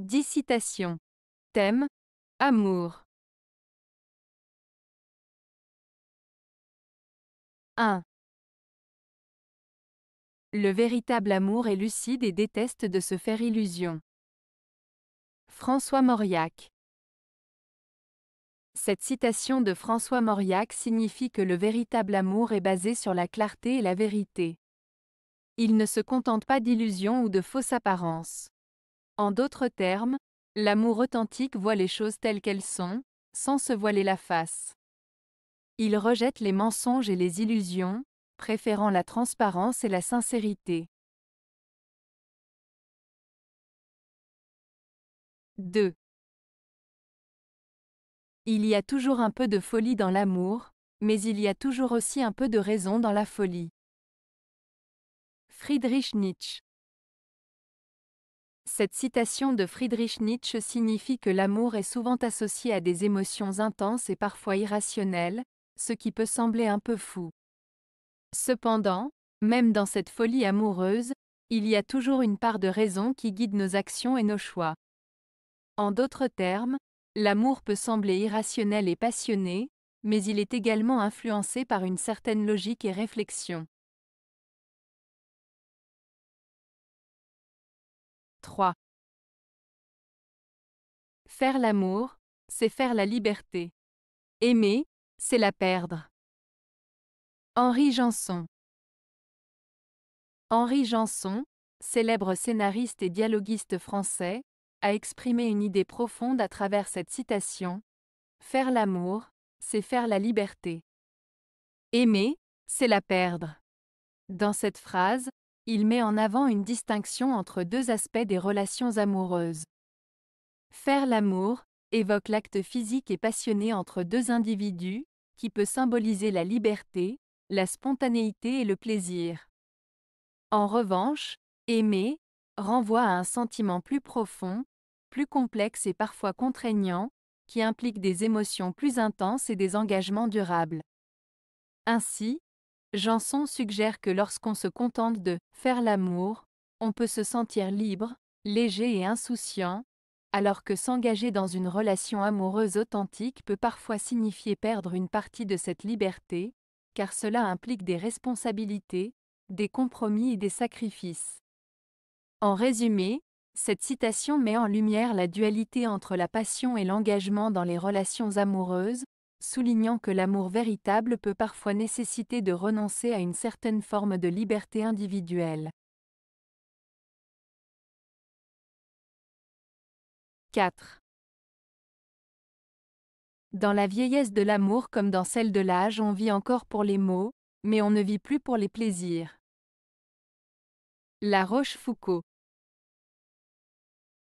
10 citations. Thème Amour. 1. Le véritable amour est lucide et déteste de se faire illusion. François Mauriac. Cette citation de François Mauriac signifie que le véritable amour est basé sur la clarté et la vérité. Il ne se contente pas d'illusions ou de fausses apparences. En d'autres termes, l'amour authentique voit les choses telles qu'elles sont, sans se voiler la face. Il rejette les mensonges et les illusions, préférant la transparence et la sincérité. 2. Il y a toujours un peu de folie dans l'amour, mais il y a toujours aussi un peu de raison dans la folie. Friedrich Nietzsche cette citation de Friedrich Nietzsche signifie que l'amour est souvent associé à des émotions intenses et parfois irrationnelles, ce qui peut sembler un peu fou. Cependant, même dans cette folie amoureuse, il y a toujours une part de raison qui guide nos actions et nos choix. En d'autres termes, l'amour peut sembler irrationnel et passionné, mais il est également influencé par une certaine logique et réflexion. Faire l'amour, c'est faire la liberté. Aimer, c'est la perdre. Henri Janson Henri Janson, célèbre scénariste et dialoguiste français, a exprimé une idée profonde à travers cette citation. Faire l'amour, c'est faire la liberté. Aimer, c'est la perdre. Dans cette phrase, il met en avant une distinction entre deux aspects des relations amoureuses. Faire l'amour évoque l'acte physique et passionné entre deux individus, qui peut symboliser la liberté, la spontanéité et le plaisir. En revanche, aimer renvoie à un sentiment plus profond, plus complexe et parfois contraignant, qui implique des émotions plus intenses et des engagements durables. Ainsi, Janson suggère que lorsqu'on se contente de faire l'amour, on peut se sentir libre, léger et insouciant, alors que s'engager dans une relation amoureuse authentique peut parfois signifier perdre une partie de cette liberté, car cela implique des responsabilités, des compromis et des sacrifices. En résumé, cette citation met en lumière la dualité entre la passion et l'engagement dans les relations amoureuses, soulignant que l'amour véritable peut parfois nécessiter de renoncer à une certaine forme de liberté individuelle. 4. Dans la vieillesse de l'amour comme dans celle de l'âge, on vit encore pour les mots, mais on ne vit plus pour les plaisirs. La Rochefoucauld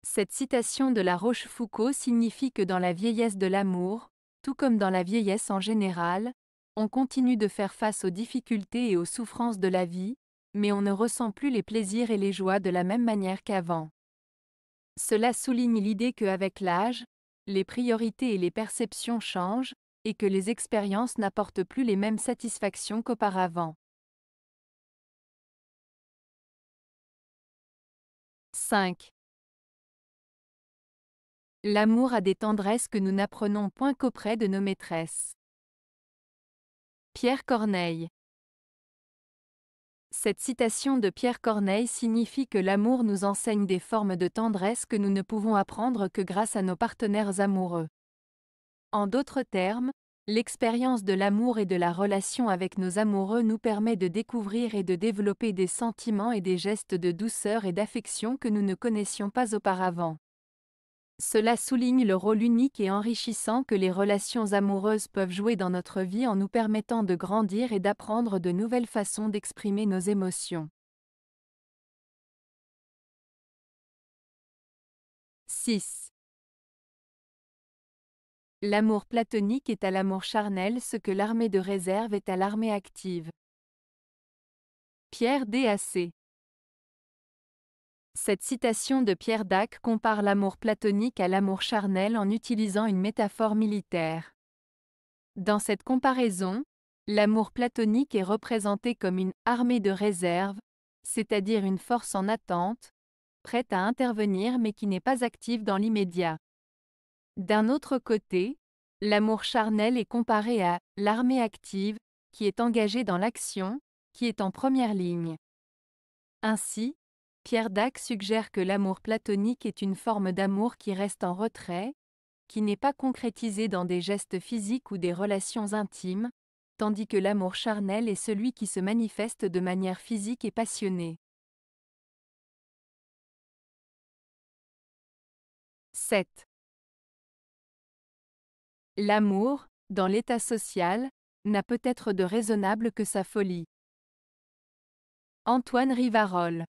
Cette citation de La Rochefoucauld signifie que dans la vieillesse de l'amour, tout comme dans la vieillesse en général, on continue de faire face aux difficultés et aux souffrances de la vie, mais on ne ressent plus les plaisirs et les joies de la même manière qu'avant. Cela souligne l'idée qu'avec l'âge, les priorités et les perceptions changent, et que les expériences n'apportent plus les mêmes satisfactions qu'auparavant. 5. L'amour a des tendresses que nous n'apprenons point qu'auprès de nos maîtresses. Pierre Corneille Cette citation de Pierre Corneille signifie que l'amour nous enseigne des formes de tendresse que nous ne pouvons apprendre que grâce à nos partenaires amoureux. En d'autres termes, l'expérience de l'amour et de la relation avec nos amoureux nous permet de découvrir et de développer des sentiments et des gestes de douceur et d'affection que nous ne connaissions pas auparavant. Cela souligne le rôle unique et enrichissant que les relations amoureuses peuvent jouer dans notre vie en nous permettant de grandir et d'apprendre de nouvelles façons d'exprimer nos émotions. 6. L'amour platonique est à l'amour charnel ce que l'armée de réserve est à l'armée active. Pierre D.A.C. Cette citation de Pierre Dac compare l'amour platonique à l'amour charnel en utilisant une métaphore militaire. Dans cette comparaison, l'amour platonique est représenté comme une armée de réserve, c'est-à-dire une force en attente, prête à intervenir mais qui n'est pas active dans l'immédiat. D'un autre côté, l'amour charnel est comparé à l'armée active, qui est engagée dans l'action, qui est en première ligne. Ainsi, Pierre Dac suggère que l'amour platonique est une forme d'amour qui reste en retrait, qui n'est pas concrétisée dans des gestes physiques ou des relations intimes, tandis que l'amour charnel est celui qui se manifeste de manière physique et passionnée. 7. L'amour, dans l'état social, n'a peut-être de raisonnable que sa folie. Antoine Rivarol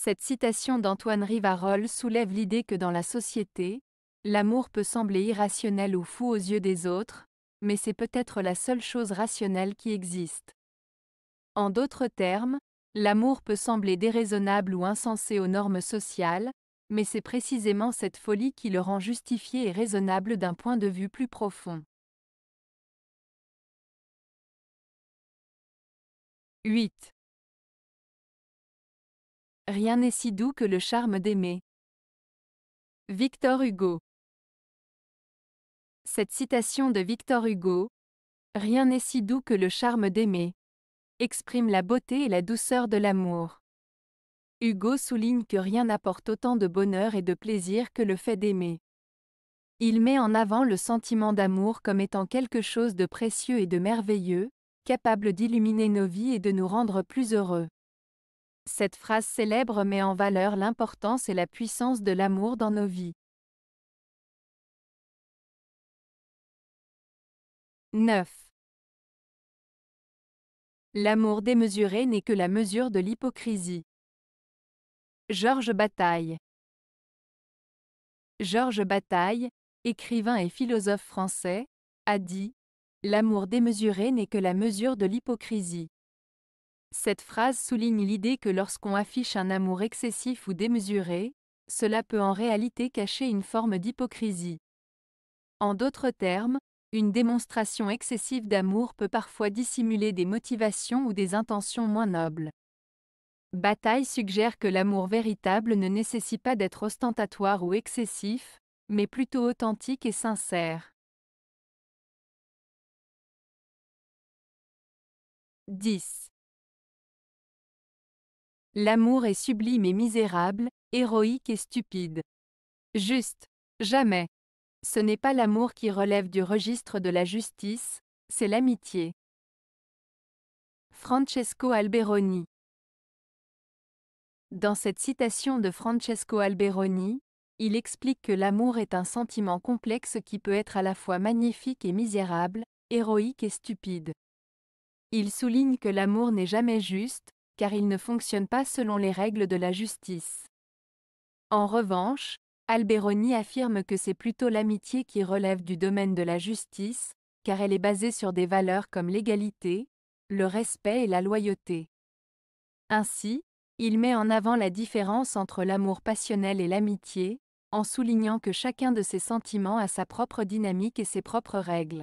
cette citation d'Antoine Rivarol soulève l'idée que dans la société, l'amour peut sembler irrationnel ou fou aux yeux des autres, mais c'est peut-être la seule chose rationnelle qui existe. En d'autres termes, l'amour peut sembler déraisonnable ou insensé aux normes sociales, mais c'est précisément cette folie qui le rend justifié et raisonnable d'un point de vue plus profond. 8. Rien n'est si doux que le charme d'aimer. Victor Hugo Cette citation de Victor Hugo, Rien n'est si doux que le charme d'aimer, exprime la beauté et la douceur de l'amour. Hugo souligne que rien n'apporte autant de bonheur et de plaisir que le fait d'aimer. Il met en avant le sentiment d'amour comme étant quelque chose de précieux et de merveilleux, capable d'illuminer nos vies et de nous rendre plus heureux. Cette phrase célèbre met en valeur l'importance et la puissance de l'amour dans nos vies. 9. L'amour démesuré n'est que la mesure de l'hypocrisie. Georges Bataille Georges Bataille, écrivain et philosophe français, a dit ⁇ L'amour démesuré n'est que la mesure de l'hypocrisie. Cette phrase souligne l'idée que lorsqu'on affiche un amour excessif ou démesuré, cela peut en réalité cacher une forme d'hypocrisie. En d'autres termes, une démonstration excessive d'amour peut parfois dissimuler des motivations ou des intentions moins nobles. Bataille suggère que l'amour véritable ne nécessite pas d'être ostentatoire ou excessif, mais plutôt authentique et sincère. 10. L'amour est sublime et misérable, héroïque et stupide. Juste. Jamais. Ce n'est pas l'amour qui relève du registre de la justice, c'est l'amitié. Francesco Alberoni Dans cette citation de Francesco Alberoni, il explique que l'amour est un sentiment complexe qui peut être à la fois magnifique et misérable, héroïque et stupide. Il souligne que l'amour n'est jamais juste, car il ne fonctionne pas selon les règles de la justice. En revanche, Alberoni affirme que c'est plutôt l'amitié qui relève du domaine de la justice, car elle est basée sur des valeurs comme l'égalité, le respect et la loyauté. Ainsi, il met en avant la différence entre l'amour passionnel et l'amitié, en soulignant que chacun de ces sentiments a sa propre dynamique et ses propres règles.